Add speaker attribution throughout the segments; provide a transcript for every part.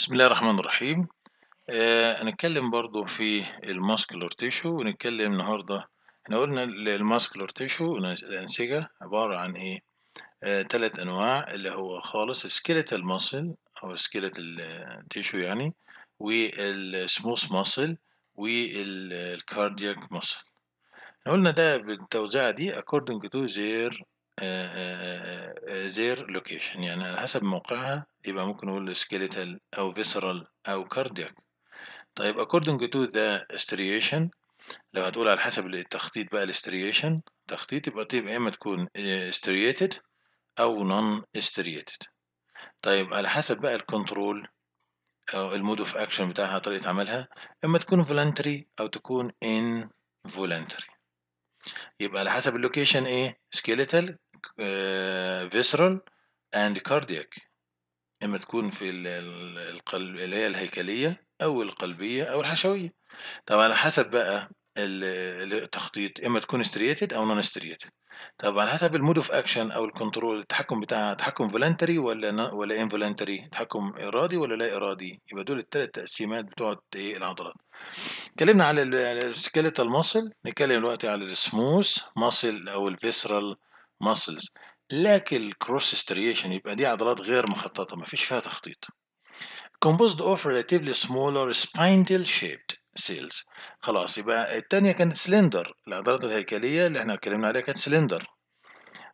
Speaker 1: بسم الله الرحمن الرحيم آه هنتكلم برضو في الماسكلور تيشو ونتكلم النهاردة احنا قلنا الماسكلور تيشو الأنسجة عبارة عن ايه آه تلات أنواع اللي هو خالص سكيلتال ماسل أو سكيلتال تيشو يعني والسموث ماسل والكاردياك ماسل قلنا ده بالتوزيعة دي according to their زير آه، لوكيشن آه، آه، يعني على حسب موقعها يبقى ممكن نقول skeletal أو فيسرال أو كاردياك طيب according to the striation لو هتقول على حسب التخطيط بقى الاستريشن تخطيط يبقى طيب يا اما تكون استريتد او نون استريتد طيب على حسب بقى الكنترول او المود اوف اكشن بتاعها طريقه عملها اما تكون فولنتري او تكون ان فولنتري يبقى على حسب اللوكيشن ايه سكيليتال فيسرال اند كاردياك اما تكون في القلب اللي هي الهيكليه او القلبيه او الحشويه طب على حسب بقى التخطيط اما تكون استرياتد او نون استرياتد طب على حسب المود اوف اكشن او الكنترول التحكم بتاعها تحكم فولنتري ولا ولا انفولنتري تحكم ارادي ولا لا ارادي يبقى دول الثلاث تقسيمات بتوع ايه العضلات اتكلمنا على السكيلتال ماسل نتكلم دلوقتي على السموث ماسل او الفيسرال muscles لكن الكروس ستريشن يبقى دي عضلات غير مخططة مفيش فيها تخطيط composed of relatively smaller spindle shaped cells خلاص يبقى التانية كانت سلندر العضلات الهيكلية اللي احنا اتكلمنا عليها كانت سلندر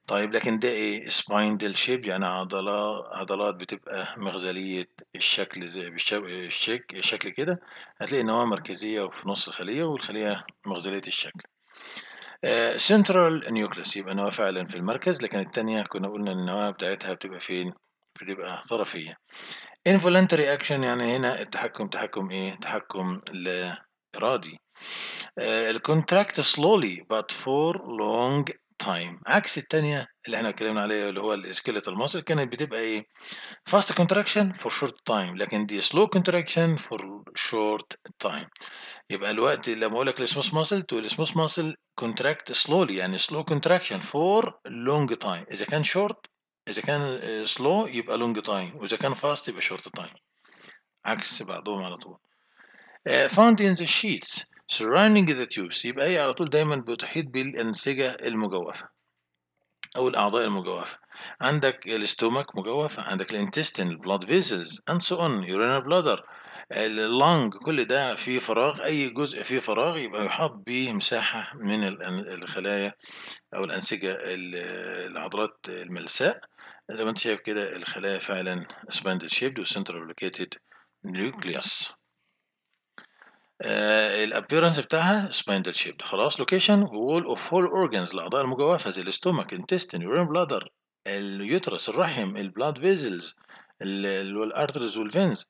Speaker 1: طيب لكن ده ايه سبايندل شيب يعني عضلات عضلات بتبقى مغزلية الشكل زي بالشكل كده هتلاقي نواه مركزية وفي نص الخلية والخلية مغزلية الشكل سنترال آه، نيوكليس يبقى نواه فعلا في المركز لكن الثانيه كنا قلنا النواه بتاعتها بتبقى فين بتبقى طرفيه involuntary action يعني هنا التحكم تحكم ايه تحكم لا ارادي الكونتراكت سلولي but for long تايم عكس الثانيه اللي احنا اتكلمنا عليها اللي هو السكيلتال ماسل كانت بتبقى ايه فاست كونتراكشن فور شورت تايم لكن دي سلو كونتراكشن فور شورت تايم يبقى الوقت لما اقول لك السموث ماسل تو السموث ماسل كونتراكت سلولي يعني سلو كونتراكشن فور لونج تايم اذا كان شورت اذا كان سلو يبقى لونج تايم واذا كان فاست يبقى شورت تايم عكس بعضهم على طول uh, found in the sheets surrounding the tubes يبقى ايه على طول دايما بتحيط بالانسجه المجوفه او الاعضاء المجوفه عندك الاستومك مجوفة عندك الانتستين blood vessels and so on urinary bladder اللنج كل ده فيه فراغ اي جزء فيه فراغ يبقى يحاط به مساحه من الخلايا او الانسجه العضلات الملساء زي ما انت شايف كده الخلايا فعلا shaped شيبد وسنترال لوكيتد nucleus آه، الابيرنس بتاعها سبايندل شيب خلاص لوكيشن وول اوف هول اورجانز الاعضاء المجوفه زي الاستومك انتستين يورين بلادر اليوترس الرحم البلاد فيزلز الارترز والفينز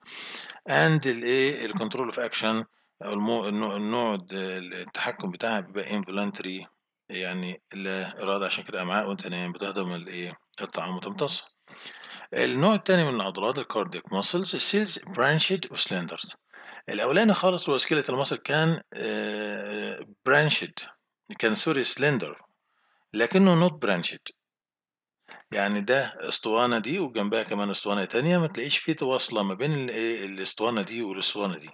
Speaker 1: اند الايه الكنترول اوف اكشن النوع التحكم بتاعها بيبقى انفولنتري يعني لا اراده عشان كده امعاء وانت نايم بتهضم الايه الطعام وتمتصه النوع الثاني من العضلات الكاردياك ماسلز السيلز برانشيد وسلندرز الاولاني خالص هو سكيلتال ماسل كان برانشد آه، كان سوري سلندر لكنه نوت برانشد يعني ده اسطوانه دي وجنبها كمان اسطوانه تانية ما تلاقيش فيه تواصله ما بين الاسطوانه دي والاسطوانه دي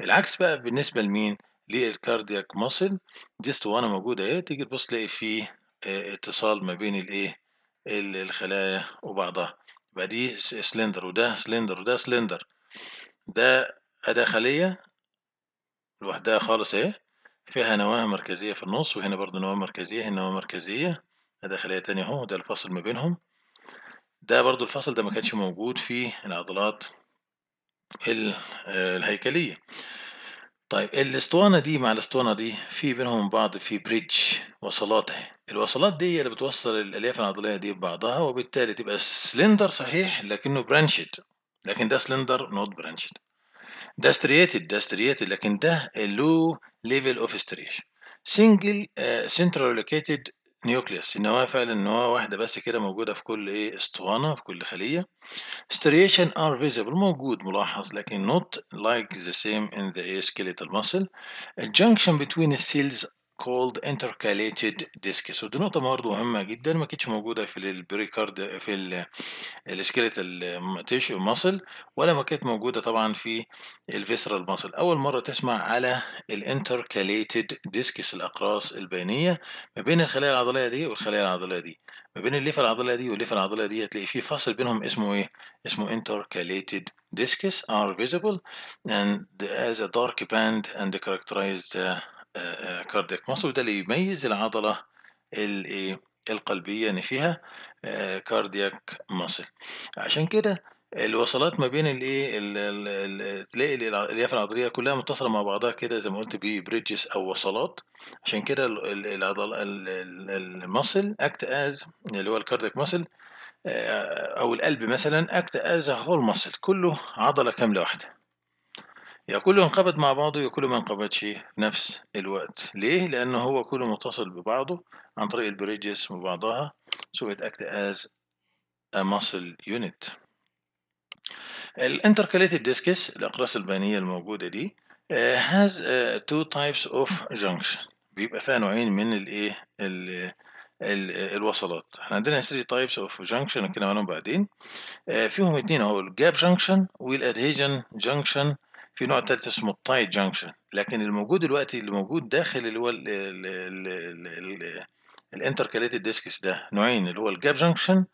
Speaker 1: العكس بقى بالنسبه لمين للكاردياك ماسل دي اسطوانه موجوده اهي تيجي تبص تلاقي فيه آه، اتصال ما بين الايه الخلايا وبعضها يبقى دي سلندر وده سلندر وده سلندر ده داخلية لوحدها خالص اهي فيها نواة مركزية في النص وهنا برضو نواة مركزية هنا نواة مركزية داخلية تانية اهو ده الفاصل ما بينهم ده برضو الفصل ده ما كانش موجود في العضلات آه، الهيكلية طيب الاسطوانة دي مع الاسطوانة دي في بينهم بعض في بريدج وصلات اهي الوصلات دي اللي بتوصل الالياف العضلية دي ببعضها وبالتالي تبقى سلندر صحيح لكنه برانشد لكن ده سلندر نوت برانشد ده استرياتد ده استرياتد لكن ده اللو ليفل اوف استريشن سنجل سنترال لوكيتد نيوكليس النواه فعلا ان واحده بس كده موجوده في كل ايه اسطوانه في كل خليه استريشن ار فيزبل موجود ملاحظ لكن نوت لايك ذا سيم ان ذا skeletal ماسل الجنكشن بتوين السيلز called intercalated so ودي نقطة برضه مهمة جدا ما كانتش موجودة في البريكارد في السكيلتال تيشو ماسل ولا ما كانت موجودة طبعا في الفيسرال ماسل أول مرة تسمع على الانتركاليتد ديسكس الأقراص البينية ما بين الخلايا العضلية دي والخلايا العضلية دي ما بين الليفة العضلية دي والليفة العضلية دي هتلاقي في فاصل بينهم اسمه ايه؟ اسمه intercalated discus are visible and as a dark band and characterized uh, آه، آه، كاردياك ماسل وده اللي يميز العضلة الايه القلبية ان فيها آه، كاردياك ماسل عشان كده الوصلات ما بين الايه تلاقي الالياف العضليه كلها متصله مع بعضها كده زي ما قلت ببريدجز او وصلات عشان كده العضل المصل اكت از اللي هو الكارديك ماسل او القلب مثلا اكت از هول ماسل كله عضله كامله واحده يا كله انقبض مع بعضه يا كله ما انقبضش في نفس الوقت ليه لأن هو كله متصل ببعضه عن طريق البريدجز وبعضها سو ات اكت از ا ماسل يونت الانتركاليتد ديسكس الأقراص البينية الموجودة دي هاز تو تايبس اوف types بيبقى فيها نوعين من الايه الوصلات احنا عندنا 3 تايبس اوف جانكشن هنتكلم عنهم بعدين آه، فيهم اتنين اهو الجاب جانكشن والادهيجن جانكشن في نوع تالت اسمه التايت جانكشن لكن الموجود دلوقتي اللي موجود داخل اللي هو الانتركاليتد ديسكس ده نوعين اللي هو الجاب جانكشن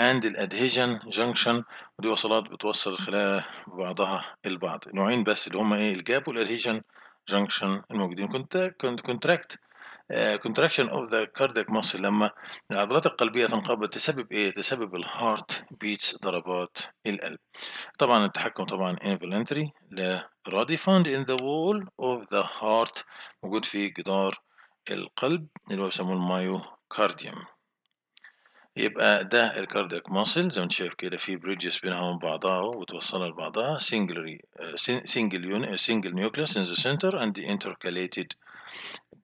Speaker 1: اند الادهيجن جانكشن ودي وصلات بتوصل الخلايا ببعضها البعض نوعين بس اللي هما ايه الجاب والادهيجن جانكشن الموجودين كنت كنت كونتراكت آه، contraction of the cardiac muscle لما العضلات القلبيه تنقبض تسبب ايه تسبب الهارت بيتس ضربات القلب طبعا التحكم طبعا involuntary لـ ارادي found in the wall of the heart موجود في جدار القلب اللي هو بيسموه المايوكارديوم يبقى ده الكاردياك ماسل زي ما انت شايف كده في بريدجز بينها وبين بعضها وتوصلها لبعضها سنجلري سنجل يون سنجل نيوكليس ان ذا سنتر اند انتركاليتد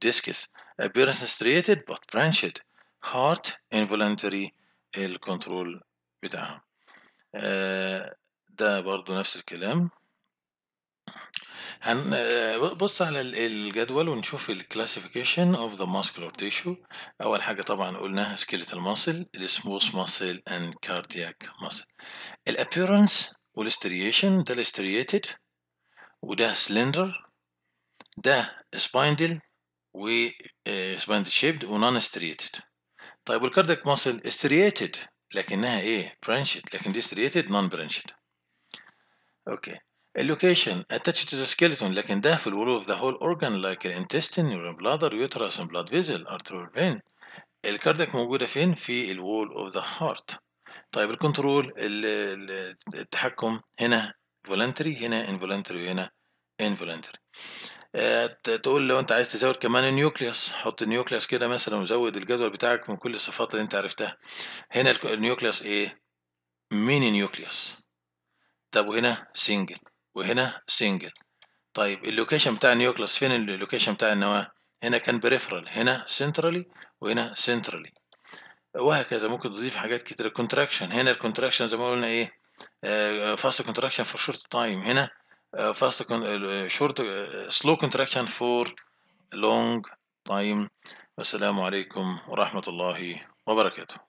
Speaker 1: discus appearance striated but branched heart involuntary الكنترول بتاعها ده برضو نفس الكلام هن بص على الجدول ونشوف الـ classification of the muscular tissue أول حاجة طبعا قلناها skeletal muscle the smooth muscle and cardiac muscle الـ appearance والـ striation ده الـ striated وده cylinder ده spindle وسباند شيبد ونون ستريتد طيب والكاردياك ماسل استريتد لكنها ايه برانشد لكن دي استريتد نون برانشد اوكي اللوكيشن attached تو ذا سكيلتون لكن ده في الول of the whole organ like الintestine urine bladder uterus and blood vessel arterial vein الكاردياك موجودة فين في الول اوف ذا هارت طيب الكنترول التحكم هنا فولنتري هنا انفولنتري وهنا انفولنتري آه، تقول لو انت عايز تزود كمان النيوكليوس حط النيوكليوس كده مثلا وزود الجدول بتاعك من كل الصفات اللي انت عرفتها هنا النيوكليوس ايه ميني نيوكليوس طب وهنا سنجل وهنا سنجل طيب اللوكيشن بتاع النيوكليوس فين اللوكيشن بتاع النواه هنا كان بريفرال هنا سنترالي وهنا سنترالي وهكذا ممكن تضيف حاجات كتير الكونتراكشن هنا الكونتراكشن زي ما قلنا ايه فاست كونتراكشن فور شورت تايم هنا فاست شورت سلو كونتراكشن فور لونج تايم والسلام عليكم ورحمة الله وبركاته